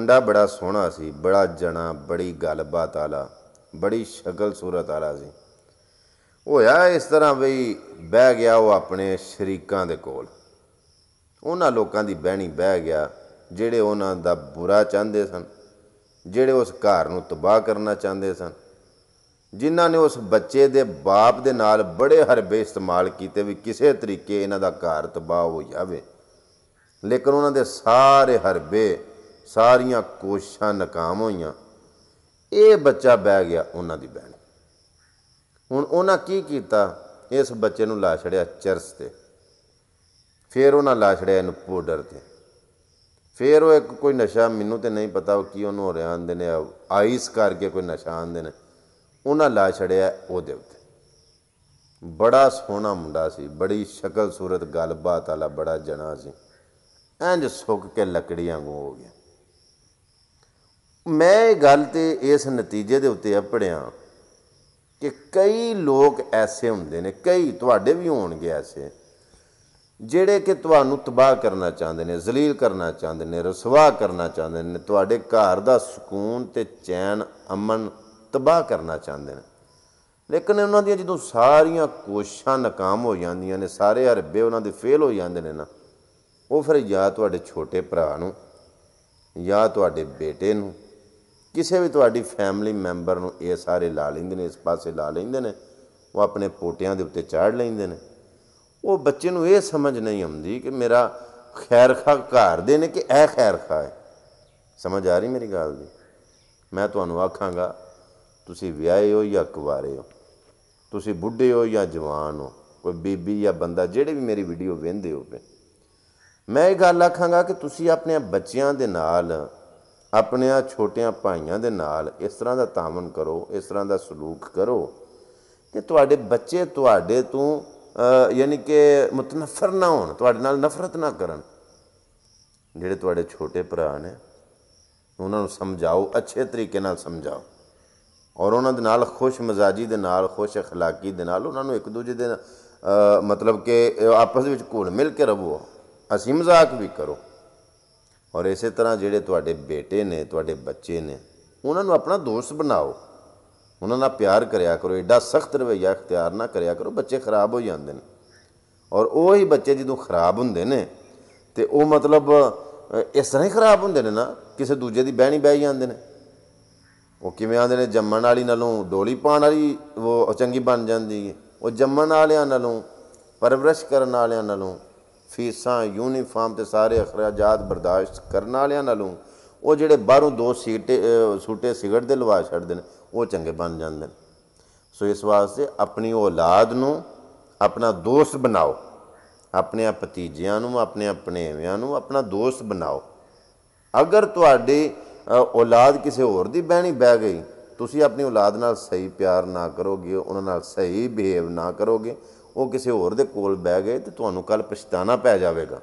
ਮੁੰਡਾ ਬੜਾ ਸੋਹਣਾ ਸੀ ਬੜਾ ਜਣਾ ਬੜੀ ਗੱਲਬਾਤ ਆਲਾ ਬੜੀ ਸ਼ਕਲ ਸੂਰਤ ਆਲਾ ਸੀ ਹੋਇਆ ਇਸ ਤਰ੍ਹਾਂ ਬਈ ਬਹਿ ਗਿਆ ਉਹ ਆਪਣੇ ਸ਼ਰੀਕਾਂ ਦੇ ਕੋਲ ਉਹਨਾਂ ਲੋਕਾਂ ਦੀ ਬਹਿਣੀ ਬਹਿ ਗਿਆ ਜਿਹੜੇ ਉਹਨਾਂ ਦਾ ਬੁਰਾ ਚਾਹੁੰਦੇ ਸਨ ਜਿਹੜੇ ਉਸ ਘਰ ਨੂੰ ਤਬਾਹ ਕਰਨਾ ਚਾਹੁੰਦੇ ਸਨ ਜਿਨ੍ਹਾਂ ਨੇ ਉਸ ਬੱਚੇ ਦੇ ਬਾਪ ਦੇ ਨਾਲ ਬੜੇ ਹਰਬੇ ਇਸਤੇਮਾਲ ਕੀਤੇ ਵੀ ਕਿਸੇ ਤਰੀਕੇ ਇਹਨਾਂ ਦਾ ਘਰ ਤਬਾਹ ਹੋ ਜਾਵੇ ਲੇਕਿਨ ਉਹਨਾਂ ਦੇ ਸਾਰੇ ਹਰਬੇ ਸਾਰੀਆਂ ਕੋਸ਼ਿਸ਼ਾਂ ناکਾਮ ਹੋਈਆਂ ਇਹ ਬੱਚਾ ਬਹਿ ਗਿਆ ਉਹਨਾਂ ਦੀ ਬਹਿਣ ਹੁਣ ਉਹਨਾਂ ਕੀ ਕੀਤਾ ਇਸ ਬੱਚੇ ਨੂੰ ਲਾ ਛੜਿਆ ਚਰਸ ਤੇ ਫਿਰ ਉਹਨਾਂ ਲਾ ਛੜਿਆ ਇਹਨੂੰ ਪਾਊਡਰ ਤੇ ਫਿਰ ਉਹ ਇੱਕ ਕੋਈ ਨਸ਼ਾ ਮੈਨੂੰ ਤੇ ਨਹੀਂ ਪਤਾ ਉਹ ਕੀ ਉਹਨੂੰ ਹੋ ਰਿਹਾ ਆਂਦੇ ਨੇ ਆਈਸ ਕਰਕੇ ਕੋਈ ਨਸ਼ਾ ਆਂਦੇ ਨੇ ਉਹਨਾਂ ਲਾ ਛੜਿਆ ਉਹਦੇ ਉੱਤੇ ਬੜਾ ਸੋਹਣਾ ਮੁੰਡਾ ਸੀ ਬੜੀ ਸ਼ਕਲ ਸੂਰਤ ਗੱਲਬਾਤ ਵਾਲਾ ਬੜਾ ਜਣਾ ਸੀ ਐਂਜ ਸੁੱਕ ਕੇ ਲੱਕੜੀਆਂ ਵਾਂਗੂ ਹੋ ਗਿਆ ਮੈਂ ਇਹ ਗੱਲ ਤੇ ਇਸ ਨਤੀਜੇ ਦੇ ਉੱਤੇ ਅਪੜਿਆ ਕਿ ਕਈ ਲੋਕ ਐਸੇ ਹੁੰਦੇ ਨੇ ਕਈ ਤੁਹਾਡੇ ਵੀ ਹੋਣਗੇ ਐਸੇ ਜਿਹੜੇ ਕਿ ਤੁਹਾਨੂੰ ਤਬਾਹ ਕਰਨਾ ਚਾਹੁੰਦੇ ਨੇ ਜ਼ਲੀਲ ਕਰਨਾ ਚਾਹੁੰਦੇ ਨੇ ਰਸਵਾ ਕਰਨਾ ਚਾਹੁੰਦੇ ਨੇ ਤੁਹਾਡੇ ਘਰ ਦਾ ਸਕੂਨ ਤੇ ਚੈਨ ਅਮਨ ਤਬਾਹ ਕਰਨਾ ਚਾਹੁੰਦੇ ਨੇ ਲੇਕਿਨ ਉਹਨਾਂ ਦੀਆਂ ਜਦੋਂ ਸਾਰੀਆਂ ਕੋਸ਼ਿਸ਼ਾਂ ਨਾਕਾਮ ਹੋ ਜਾਂਦੀਆਂ ਨੇ ਸਾਰੇ ਹਰਬੇ ਉਹਨਾਂ ਦੇ ਫੇਲ ਹੋ ਜਾਂਦੇ ਨੇ ਨਾ ਉਹ ਫਿਰ ਜਾਂ ਤੁਹਾਡੇ ਛੋਟੇ ਭਰਾ ਨੂੰ ਜਾਂ ਤੁਹਾਡੇ ਬੇਟੇ ਨੂੰ ਕਿਸੇ ਵੀ ਤੁਹਾਡੀ ਫੈਮਿਲੀ ਮੈਂਬਰ ਨੂੰ ਇਹ ਸਾਰੇ ਲਾ ਲੈਂਦੇ ਨੇ ਇਸ ਪਾਸੇ ਲਾ ਲੈਂਦੇ ਨੇ ਉਹ ਆਪਣੇ ਪੋਟਿਆਂ ਦੇ ਉੱਤੇ ਚਾੜ ਲੈਂਦੇ ਨੇ ਉਹ ਬੱਚੇ ਨੂੰ ਇਹ ਸਮਝ ਨਹੀਂ ਆਉਂਦੀ ਕਿ ਮੇਰਾ ਖੈਰ ਖਾ ਘਰ ਦੇ ਨੇ ਕਿ ਇਹ ਖੈਰ ਖਾ ਹੈ ਸਮਝ ਆ ਰਹੀ ਮੇਰੀ ਗੱਲ ਦੀ ਮੈਂ ਤੁਹਾਨੂੰ ਆਖਾਂਗਾ ਤੁਸੀਂ ਵਿਆਹੇ ਹੋ ਜਾਂ ਕੁਵਾਰੇ ਹੋ ਤੁਸੀਂ ਬੁੱਢੇ ਹੋ ਜਾਂ ਜਵਾਨ ਹੋ ਕੋਈ ਬੀਬੀ ਜਾਂ ਬੰਦਾ ਜਿਹੜੇ ਵੀ ਮੇਰੀ ਵੀਡੀਓ ਵੇਖਦੇ ਹੋਵੇ ਮੈਂ ਇਹ ਗੱਲ ਆਖਾਂਗਾ ਕਿ ਤੁਸੀਂ ਆਪਣੇ ਬੱਚਿਆਂ ਦੇ ਨਾਲ ਆਪਣੇ ਆ ਛੋਟਿਆਂ ਭਾਈਆਂ ਦੇ ਨਾਲ ਇਸ ਤਰ੍ਹਾਂ ਦਾ ਤਾਮਨ ਕਰੋ ਇਸ ਤਰ੍ਹਾਂ ਦਾ ਸਲੂਕ ਕਰੋ ਕਿ ਤੁਹਾਡੇ ਬੱਚੇ ਤੁਹਾਡੇ ਤੋਂ ਯਾਨੀ ਕਿ ਮਤਨਫਰ ਨਾ ਹੋਣ ਤੁਹਾਡੇ ਨਾਲ ਨਫ਼ਰਤ ਨਾ ਕਰਨ ਜਿਹੜੇ ਤੁਹਾਡੇ ਛੋਟੇ ਭਰਾ ਨੇ ਉਹਨਾਂ ਨੂੰ ਸਮਝਾਓ ਅੱਛੇ ਤਰੀਕੇ ਨਾਲ ਸਮਝਾਓ ਔਰ ਉਹਨਾਂ ਦੇ ਨਾਲ ਖੁਸ਼ ਮਜ਼ਾਜੀ ਦੇ ਨਾਲ ਖੁਸ਼ اخਲਾਕੀ ਦੇ ਨਾਲ ਉਹਨਾਂ ਨੂੰ ਇੱਕ ਦੂਜੇ ਦੇ ਮਤਲਬ ਕਿ ਆਪਸ ਵਿੱਚ ਘੁਲ ਮਿਲ ਕੇ ਰਹੋ ਅਸੀਂ ਮਜ਼ਾਕ ਵੀ ਕਰੋ ਔਰ ਇਸੇ ਤਰ੍ਹਾਂ ਜਿਹੜੇ ਤੁਹਾਡੇ ਬੇਟੇ ਨੇ ਤੁਹਾਡੇ ਬੱਚੇ ਨੇ ਉਹਨਾਂ ਨੂੰ ਆਪਣਾ ਦੋਸਤ ਬਣਾਓ ਉਹਨਾਂ ਨਾਲ ਪਿਆਰ ਕਰਿਆ ਕਰੋ ਐਡਾ ਸਖਤ ਰਵਈਆ ਇਖਤਿਆਰ ਨਾ ਕਰਿਆ ਕਰੋ ਬੱਚੇ ਖਰਾਬ ਹੋ ਜਾਂਦੇ ਨੇ ਔਰ ਉਹ ਹੀ ਬੱਚੇ ਜਦੋਂ ਖਰਾਬ ਹੁੰਦੇ ਨੇ ਤੇ ਉਹ ਮਤਲਬ ਇਸ ਤਰ੍ਹਾਂ ਹੀ ਖਰਾਬ ਹੁੰਦੇ ਨੇ ਨਾ ਕਿਸੇ ਦੂਜੇ ਦੀ ਬਹਿਣੀ ਬਹਿ ਜਾਂਦੇ ਨੇ ਉਹ ਕਿਵੇਂ ਆਂਦੇ ਨੇ ਜੰਮਣ ਵਾਲੀ ਨਾਲੋਂ ਡੋਲੀ ਪਾਣ ਵਾਲੀ ਉਹ ਚੰਗੀ ਬਣ ਜਾਂਦੀ ਹੈ ਉਹ ਜੰਮਣ ਵਾਲਿਆਂ ਨਾਲੋਂ ਪਰਵਰਸ਼ ਕਰਨ ਵਾਲਿਆਂ ਨਾਲੋਂ ਫੀਸਾਂ ਯੂਨੀਫਾਰਮ ਤੇ ਸਾਰੇ ਅਖਰਾਜਾਤ ਬਰਦਾਸ਼ਤ ਕਰਨ ਵਾਲਿਆਂ ਨਾਲੋਂ ਉਹ ਜਿਹੜੇ ਬਾਹਰੋਂ ਦੋ ਸੀਟੇ ਸੂਟੇ ਸਿਗਰਟ ਦੇ ਲਵਾ ਛੱਡਦੇ ਨੇ ਉਹ ਚੰਗੇ ਬਣ ਜਾਂਦੇ ਨੇ ਸੋ ਇਸ ਵਾਸਤੇ ਆਪਣੀ ਔਲਾਦ ਨੂੰ ਆਪਣਾ ਦੋਸਤ ਬਣਾਓ ਆਪਣੇ ਆ ਭਤੀਜਿਆਂ ਨੂੰ ਆਪਣੇ ਆਪਣੇ ਨੂੰ ਆਪਣਾ ਦੋਸਤ ਬਣਾਓ ਅਗਰ ਤੁਹਾਡੀ ਔਲਾਦ ਕਿਸੇ ਹੋਰ ਦੀ ਬਹਿਣੀ ਬਹਿ ਗਈ ਤੁਸੀਂ ਆਪਣੀ ਔਲਾਦ ਨਾਲ ਸਹੀ ਪਿਆਰ ਨਾ ਕਰੋਗੇ ਉਹਨਾਂ ਨਾਲ ਸਹੀ ਬਿਹੇਵ ਨਾ ਕਰੋਗੇ ਉਹ ਕਿਸੇ ਹੋਰ ਦੇ ਕੋਲ ਬਹਿ ਗਏ ਤੇ ਤੁਹਾਨੂੰ ਕੱਲ ਪਛਤਾਣਾ ਪੈ ਜਾਵੇਗਾ